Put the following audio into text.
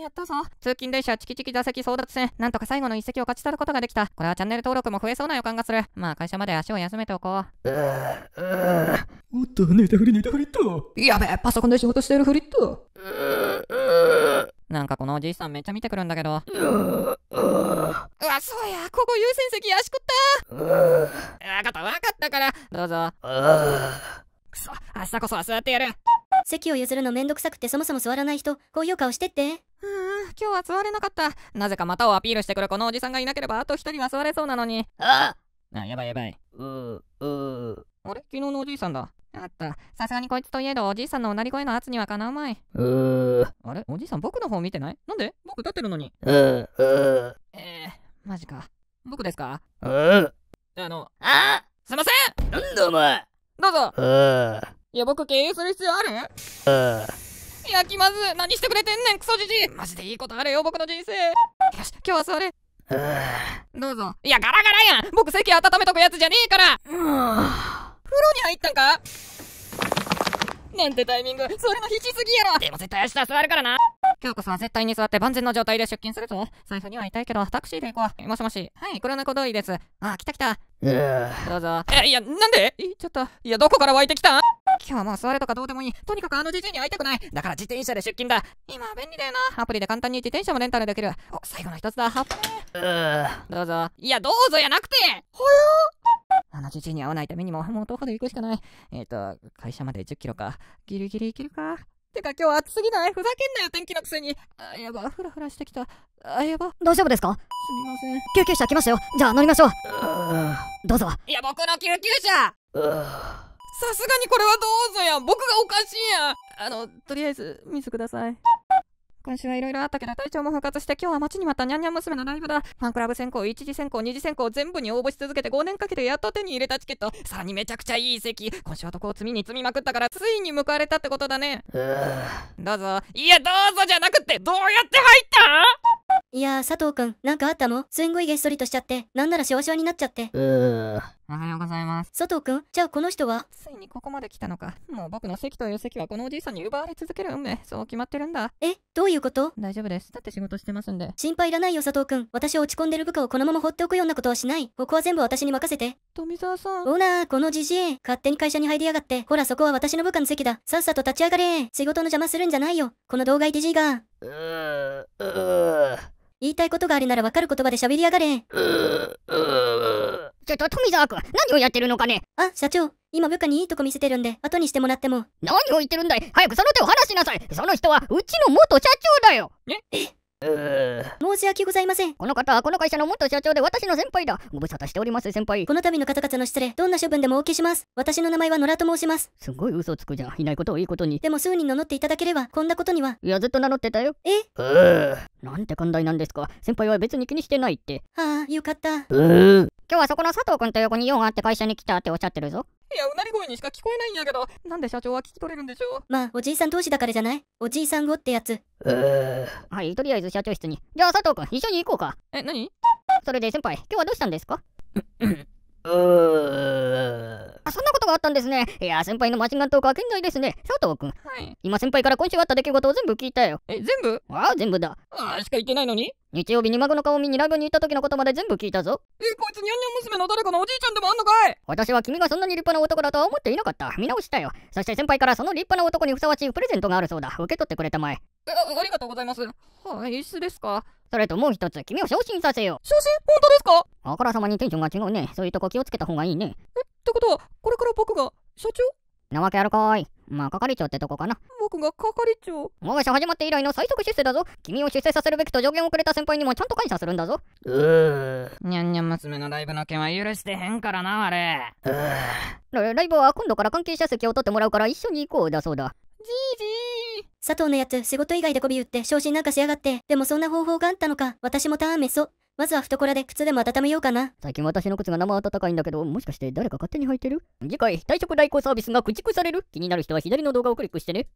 やったぞ。通勤電車、チキチキ座席争奪戦。なんとか最後の一席を勝ち取ることができた。これはチャンネル登録も増えそうな予感がする。まあ会社まで足を休めておこう。おっと、寝たふり寝たふりっと。やべえ、パソコンで仕事してるふりっと。なんかこのおじいさんめっちゃ見てくるんだけど。うわ、そうや、ここ優先席足食ったわかった、わかったから。どうぞ。くそ、明日こそは座ってやる。席を譲るのめんどくさくてそもそも座らない人、高評価をしてって。うーん、今日は座れなかった。なぜかまたをアピールしてくるこのおじさんがいなければあと一人は座れそうなのに。ああやばいやばい。うー、うー。あれ昨日のおじいさんだ。あった。さすがにこいつといえど、おじいさんのおなり声の圧にはかなうまい。うー。あれおじいさん僕の方見てないなんで僕立ってるのに。うー、うー。えー、マジか。僕ですかうー。あの、あすいませんなんだお前どうぞうー。いや、僕経営する必要あるああ。いや、気まず。何してくれてんねん、クソじじい。マジでいいことあるよ、僕の人生。よし、今日は座れ。どうぞ。いや、ガラガラやん僕席温めとくやつじゃねえから風呂に入ったんかなんてタイミング、それも必死すぎやろでも絶対明日座るからな今日こそは絶対に座って万全の状態で出勤するぞ。財布には痛いけど、タクシーで行こう。もしもし。はい、黒猫同意です。あ、来た来た。どうぞ。え、いや、なんでちょっと、いや、どこから湧いてきた今日もう座るとかどうでもいい。とにかくあのじじいに会いたくない。だから自転車で出勤だ。今便利だよな。アプリで簡単に自転車もレンタルできる。お、最後の一つだ。ハッどうぞ。いや、どうぞやなくてほよあのじじいに会わないためにも、もう徒歩で行くしかない。えっ、ー、と、会社まで10キロか。ギリギリ行けるかてか今日暑すぎないふざけんなよ天気のくせに。あ、やば、ふらふらしてきた。あ、やば。大丈夫ですかすみません。救急車来ましたよ。じゃあ乗りましょう。うどうぞ。いや、僕の救急車さすがにこれはどうぞや僕がおかしいやん。あの、とりあえず、水ください。今週はいろいろあったけど体調も復活して今日は街にまたニャンニャン娘のライブだファンクラブ選考一次選考二次選考全部に応募し続けて5年かけてやっと手に入れたチケットさあにめちゃくちゃいい席今週はどを積みに積みまくったからついに報われたってことだねどうぞいやどうぞじゃなくってどうやって入ったんいやー、佐藤くん、なんかあったのすんごいげっそりとしちゃって、なんならシワシワになっちゃって。うー。おはようございます。佐藤くん、じゃあこの人はついにここまで来たのか。もう僕の席という席はこのおじいさんに奪われ続ける運命。そう決まってるんだ。え、どういうこと大丈夫です。だって仕事してますんで。心配いらないよ、佐藤くん。私落ち込んでる部下をこのまま放っておくようなことはしない。ここは全部私に任せて。富沢さん。ほら、このじじい。勝手に会社に入りやがって。ほら、そこは私の部下の席だ。さっさと立ち上がれ。仕事の邪魔するんじゃないよ。この動画じいが。ううー。言いたいことがあるならわかる言葉で喋りやがれ。うー、ちょっと富澤君、何をやってるのかねあ、社長。今部下にいいとこ見せてるんで、後にしてもらっても。何を言ってるんだい早くその手を離しなさいその人はうちの元社長だよ訳ございません。この方はこの会社の元社長で私の先輩だ。ご無沙汰しております、先輩。この度の方々の失礼、どんな処分でもお受けします。私の名前は野良と申します。すごい嘘つくじゃん。いないことをいいことに。でも数人名乗っていただければ、こんなことには。いや、ずっと名乗ってたよ。えうなんて寛大なんですか。先輩は別に気にしてないって。はあ、よかった。う今日はそこの佐藤君と横に用があって会社に来たっておっしゃってるぞ。いや、うなり声にしか聞こえないんやけど、なんで社長は聞き取れるんでしょうまあ、おじいさん同士だからじゃないおじいさん語ってやつ。うはい、とりあえず社長室に。じゃあ佐藤君、一緒に行こうか。え、何それで先輩、今日はどうしたんですかうーあそんなことがあったんですね。いや、先輩のマシンガントークは健在ですね。佐藤君。はい。今先輩から今週あった出来事を全部聞いたよ。え、全部ああ、全部だ。ああ、しか言ってないのに日曜日に孫の顔見にライブに行った時のことまで全部聞いたぞ。え、こいつニャンニャン娘の誰かのおじいちゃんでもあんのかい私は君がそんなに立派な男だとは思っていなかった。見直したよ。そして先輩からその立派な男にふさわしいプレゼントがあるそうだ。受け取ってくれたまえ。あありがとうございます。はい、椅子ですか。それともう一つ、君を昇進させよう。昇進本当ですかあからさまにテンションが違うね。そういうとこ気をつけた方がいいね。え、ってことは、これから僕が、社長なわけあるかい。まあ、係長ってとこかな。僕が係長。我が社始まって以来の最速出世だぞ。君を出世させるべきと助言をくれた先輩にもちゃんと感謝するんだぞ。うー。にゃんにゃん娘のライブの件は許してへんからな、あれ。うライブは今度から関係者席を取ってもらうから一緒に行こうだそうだ。じいじい。佐藤のやつ仕事以外で媚び売って昇進なんかしやがって。でもそんな方法があったのか。私もターンメソ。まずは懐で靴でも温めようかな。最近私の靴が生温かいんだけど、もしかして誰か勝手に履いてる次回、退職代行サービスが駆逐される気になる人は左の動画をクリックしてね。